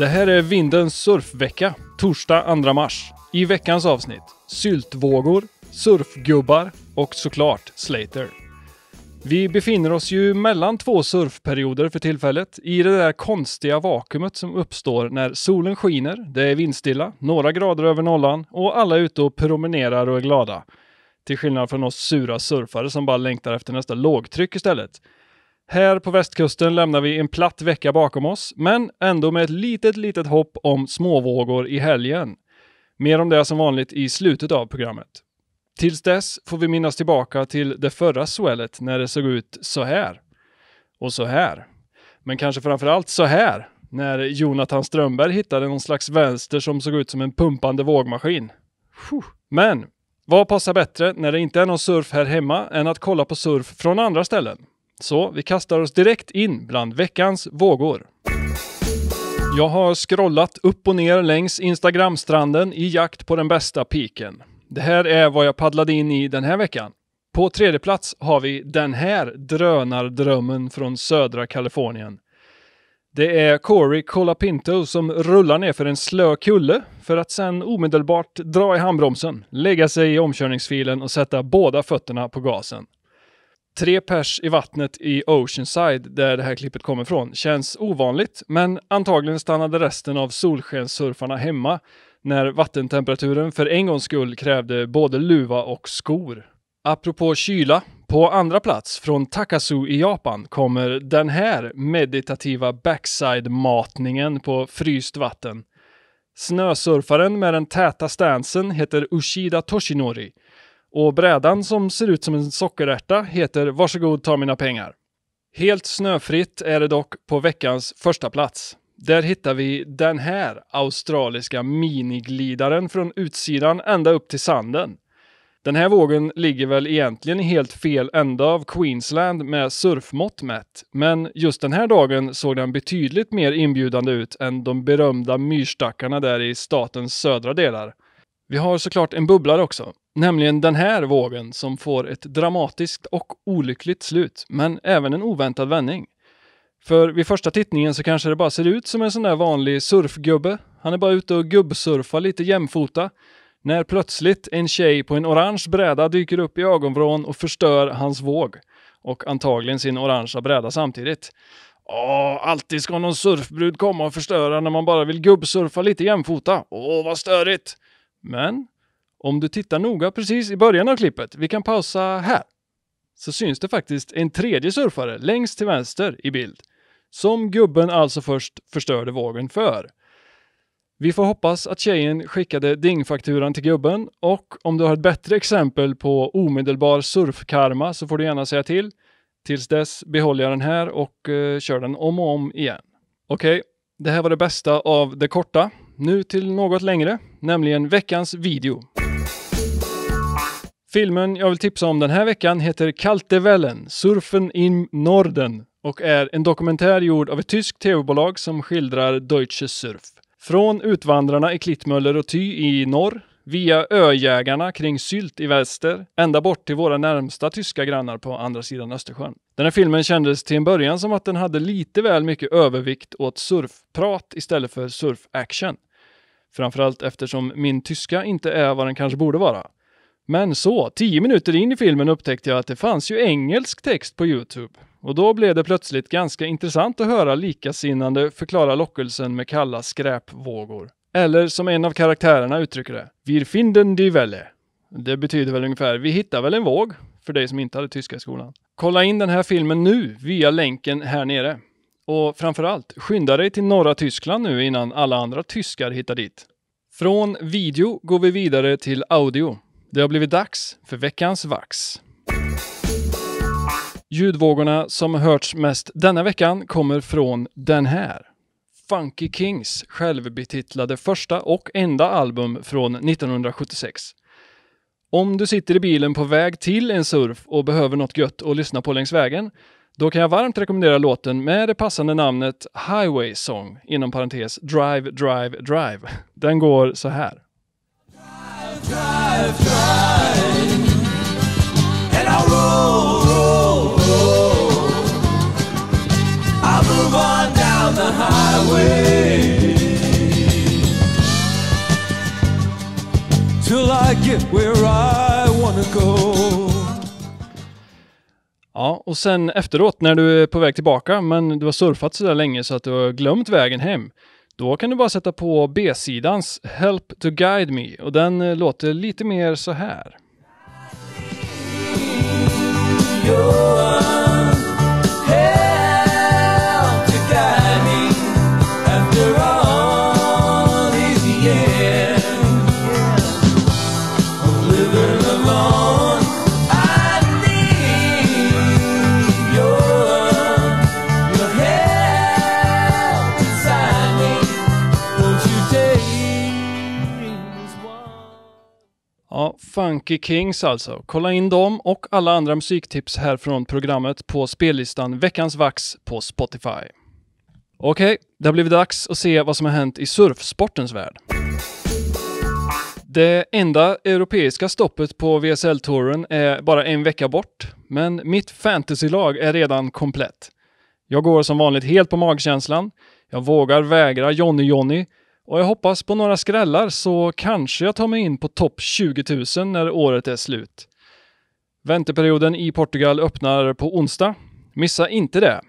Det här är Vindens surfvecka, torsdag 2 mars. I veckans avsnitt, syltvågor, surfgubbar och såklart Slater. Vi befinner oss ju mellan två surfperioder för tillfället, i det där konstiga vakuumet som uppstår när solen skiner, det är vindstilla, några grader över nollan och alla är ute och promenerar och är glada. Till skillnad från oss sura surfare som bara längtar efter nästa lågtryck istället. Här på västkusten lämnar vi en platt vecka bakom oss, men ändå med ett litet, litet hopp om småvågor i helgen. Mer om det som vanligt i slutet av programmet. Tills dess får vi minnas tillbaka till det förra swellet när det såg ut så här. Och så här. Men kanske framför allt så här, när Jonathan Strömberg hittade någon slags vänster som såg ut som en pumpande vågmaskin. Men vad passar bättre när det inte är någon surf här hemma än att kolla på surf från andra ställen? Så vi kastar oss direkt in bland veckans vågor. Jag har scrollat upp och ner längs Instagramstranden i jakt på den bästa piken. Det här är vad jag paddlade in i den här veckan. På tredje plats har vi den här drönardrömmen från södra Kalifornien. Det är Corey Colapinto som rullar ner för en slö kulle för att sedan omedelbart dra i handbromsen, lägga sig i omkörningsfilen och sätta båda fötterna på gasen. Tre pers i vattnet i Oceanside, där det här klippet kommer ifrån, känns ovanligt, men antagligen stannade resten av solskenssurfarna hemma när vattentemperaturen för en gångs skull krävde både luva och skor. Apropå kyla, på andra plats från Takasu i Japan kommer den här meditativa backside-matningen på fryst vatten. Snösurfaren med den täta stansen heter Ushida Toshinori och brädan som ser ut som en sockerärta heter Varsågod ta mina pengar. Helt snöfritt är det dock på veckans första plats. Där hittar vi den här australiska miniglidaren från utsidan ända upp till sanden. Den här vågen ligger väl egentligen i helt fel ända av Queensland med surfmått mätt, men just den här dagen såg den betydligt mer inbjudande ut än de berömda myrstackarna där i statens södra delar. Vi har såklart en bubblare också, nämligen den här vågen som får ett dramatiskt och olyckligt slut, men även en oväntad vändning. För vid första tittningen så kanske det bara ser ut som en sån där vanlig surfgubbe. Han är bara ute och gubbsurfar lite jämfota. När plötsligt en tjej på en orange bräda dyker upp i ögonvrån och förstör hans våg. Och antagligen sin orangea bräda samtidigt. Åh, alltid ska någon surfbrud komma och förstöra när man bara vill gubbsurfa lite jämfota. Åh, vad störigt! Men om du tittar noga precis i början av klippet, vi kan pausa här, så syns det faktiskt en tredje surfare längst till vänster i bild, som gubben alltså först förstörde vågen för. Vi får hoppas att tjejen skickade dingfakturan till gubben och om du har ett bättre exempel på omedelbar surfkarma så får du gärna säga till. Tills dess behåller jag den här och uh, kör den om och om igen. Okej, okay. det här var det bästa av det korta nu till något längre, nämligen veckans video. Filmen jag vill tipsa om den här veckan heter Kaltevellen, surfen in Norden och är en dokumentär gjord av ett tyskt tv-bolag som skildrar Deutsche Surf. Från utvandrarna i Klittmöller och Ty i norr, via öjägarna kring Sylt i väster, ända bort till våra närmsta tyska grannar på andra sidan Östersjön. Den här filmen kändes till en början som att den hade lite väl mycket övervikt åt surfprat istället för surfaction. Framförallt eftersom min tyska inte är vad den kanske borde vara. Men så, tio minuter in i filmen upptäckte jag att det fanns ju engelsk text på Youtube. Och då blev det plötsligt ganska intressant att höra likasinnande förklara lockelsen med kalla skräpvågor. Eller som en av karaktärerna uttrycker det, Wir finden die Welle. Det betyder väl ungefär, vi hittar väl en våg, för dig som inte hade tyska i skolan. Kolla in den här filmen nu via länken här nere. Och framförallt, skynda dig till norra Tyskland nu innan alla andra tyskar hittar dit. Från video går vi vidare till audio. Det har blivit dags för veckans vax. Ljudvågorna som hörts mest denna veckan kommer från den här. Funky Kings självbetitlade första och enda album från 1976. Om du sitter i bilen på väg till en surf och behöver något gött att lyssna på längs vägen då kan jag varmt rekommendera låten med det passande namnet Highway Song, inom parentes Drive, Drive, Drive. Den går så här. Drive, drive, drive. And I roll, roll, roll. I move on down the highway. Till I get where I wanna go. Ja, och sen efteråt när du är på väg tillbaka, men du har surfat så där länge så att du har glömt vägen hem, då kan du bara sätta på B-sidans Help to Guide Me och den eh, låter lite mer så här. Funky Kings alltså. Kolla in dem och alla andra musiktips här från programmet på spellistan Veckans Vax på Spotify. Okej, okay, det har blivit dags att se vad som har hänt i surfsportens värld. Det enda europeiska stoppet på vsl touren är bara en vecka bort, men mitt fantasylag är redan komplett. Jag går som vanligt helt på magkänslan. Jag vågar vägra Jonny-Jonny och jag hoppas på några skrällar så kanske jag tar mig in på topp 20 000 när året är slut. Vänteperioden i Portugal öppnar på onsdag. Missa inte det.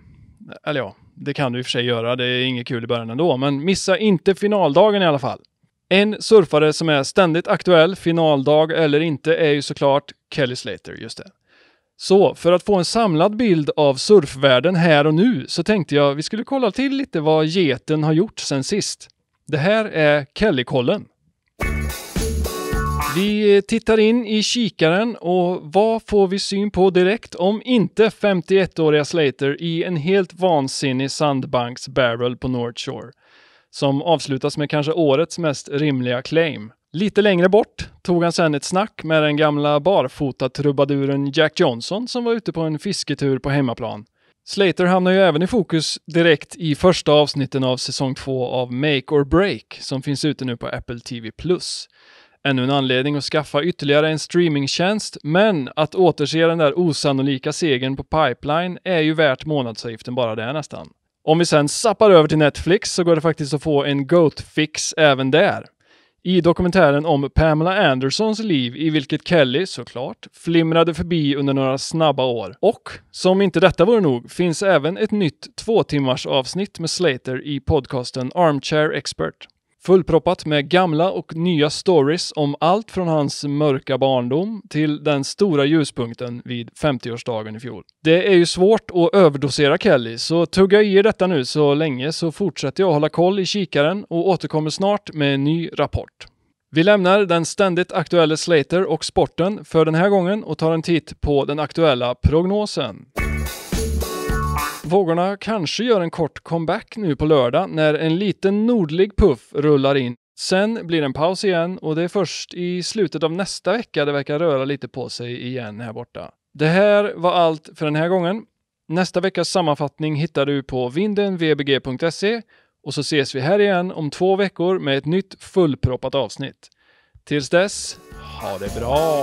Eller ja, det kan du i och för sig göra. Det är inget kul i början ändå, men missa inte finaldagen i alla fall. En surfare som är ständigt aktuell, finaldag eller inte, är ju såklart Kelly Slater. Just det. Så för att få en samlad bild av surfvärlden här och nu så tänkte jag vi skulle kolla till lite vad geten har gjort sen sist. Det här är Kellykollen. Vi tittar in i kikaren och vad får vi syn på direkt om inte 51-åriga Slater i en helt vansinnig sandbanks barrel på North Shore? Som avslutas med kanske årets mest rimliga claim. Lite längre bort tog han sen ett snack med den gamla barfota trubaduren Jack Johnson som var ute på en fisketur på hemmaplan. Slater hamnar ju även i fokus direkt i första avsnitten av säsong två av Make or Break som finns ute nu på Apple TV+. Ännu en anledning att skaffa ytterligare en streamingtjänst, men att återse den där osannolika segern på Pipeline är ju värt månadsavgiften bara det nästan. Om vi sen sappar över till Netflix så går det faktiskt att få en Goat-fix även där. I dokumentären om Pamela Andersons liv, i vilket Kelly, såklart, flimrade förbi under några snabba år. Och, som inte detta vore nog, finns även ett nytt två timmars avsnitt med Slater i podcasten Armchair Expert. Fullproppat med gamla och nya stories om allt från hans mörka barndom till den stora ljuspunkten vid 50-årsdagen i fjol. Det är ju svårt att överdosera Kelly, så tugga i er detta nu så länge så fortsätter jag hålla koll i kikaren och återkommer snart med en ny rapport. Vi lämnar den ständigt aktuella Slater och sporten för den här gången och tar en titt på den aktuella prognosen. Vågorna kanske gör en kort comeback nu på lördag när en liten nordlig puff rullar in. Sen blir det en paus igen och det är först i slutet av nästa vecka det verkar röra lite på sig igen här borta. Det här var allt för den här gången. Nästa veckas sammanfattning hittar du på vindenvbg.se och så ses vi här igen om två veckor med ett nytt fullproppat avsnitt. Tills dess, ha det bra!